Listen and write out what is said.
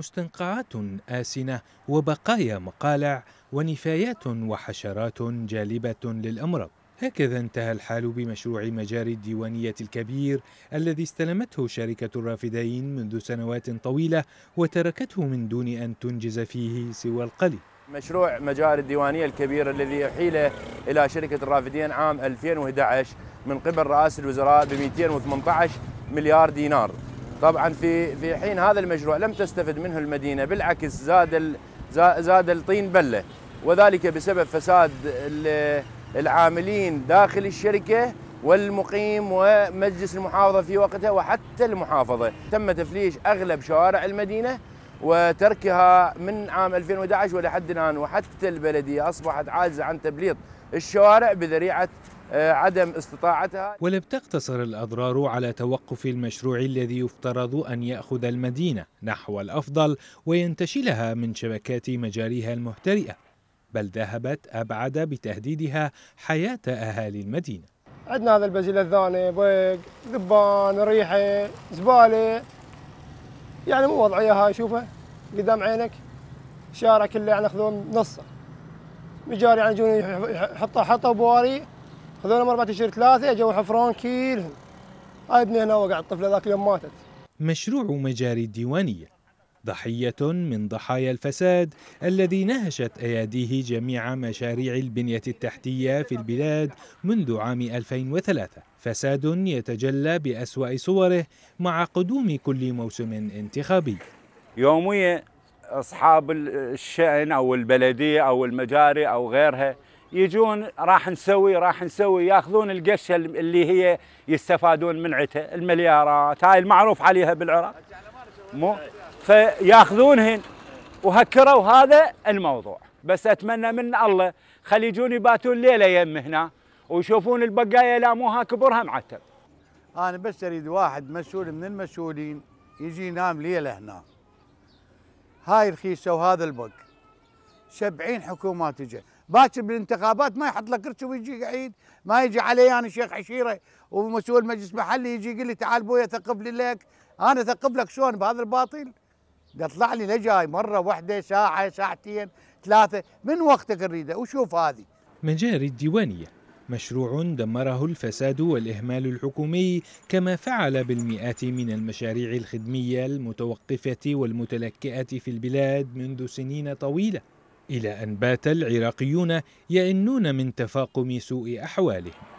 مستنقعات آسنة وبقايا مقالع ونفايات وحشرات جالبة للأمراض هكذا انتهى الحال بمشروع مجاري الديوانية الكبير الذي استلمته شركة الرافدين منذ سنوات طويلة وتركته من دون أن تنجز فيه سوى القليل مشروع مجاري الديوانية الكبير الذي أحيل إلى شركة الرافدين عام 2011 من قبل رئاسة الوزراء ب 218 مليار دينار طبعا في في حين هذا المشروع لم تستفد منه المدينه بالعكس زاد زاد الطين بله وذلك بسبب فساد العاملين داخل الشركه والمقيم ومجلس المحافظه في وقتها وحتى المحافظه تم تفليش اغلب شوارع المدينه وتركها من عام 2011 ولحد الان وحتى البلديه اصبحت عاجزه عن تبليط الشوارع بذريعه آه، عدم استطاعتها ولم تقتصر الأضرار على توقف المشروع الذي يفترض أن يأخذ المدينة نحو الأفضل وينتشلها من شبكات مجاريها المهترئة بل ذهبت أبعد بتهديدها حياة أهالي المدينة عندنا هذا البزيل الثاني بيق ذبان ريحة زبالة يعني مو وضعية هاي شوفها قدام عينك الشارع كله يعني نصه مجاري يعني يجون يحطوا حطوا بواري خذونا مربع تشير ثلاثة جو حفرون كيلهم هاي ابني هنا وقع الطفلة ذاك اليوم ماتت مشروع مجاري الديوانية ضحية من ضحايا الفساد الذي نهشت أياديه جميع مشاريع البنية التحتية في البلاد منذ عام 2003 فساد يتجلى بأسوأ صوره مع قدوم كل موسم انتخابي يوميا أصحاب الشأن أو البلدية أو المجاري أو غيرها يجون راح نسوي راح نسوي ياخذون القشه اللي هي يستفادون من عتها المليارات هاي المعروف عليها بالعراق مو فياخذونهن وهكروا هذا الموضوع بس اتمنى من الله خلي يجون يباتون ليله يم هنا ويشوفون البقايه لاموها كبرها معتب انا بس اريد واحد مسؤول من المسؤولين يجي ينام ليله هنا هاي رخيصه وهذا البق 70 حكومات تجي باكر بالانتخابات ما يحط لك كرسي ويجي عيد ما يجي علي انا يعني شيخ عشيره ومسؤول مجلس محلي يجي يقول لي تعال بويا ثقب لي لك انا ثقب لك شلون بهذا الباطل يطلع لي لجاي جاي مره واحده ساعه ساعتين ثلاثه من وقتك نريده وشوف هذه مجاري الديوانيه مشروع دمره الفساد والإهمال الحكومي كما فعل بالمئات من المشاريع الخدمية المتوقفة والمتلكئة في البلاد منذ سنين طويلة إلى أن بات العراقيون يئنون من تفاقم سوء أحوالهم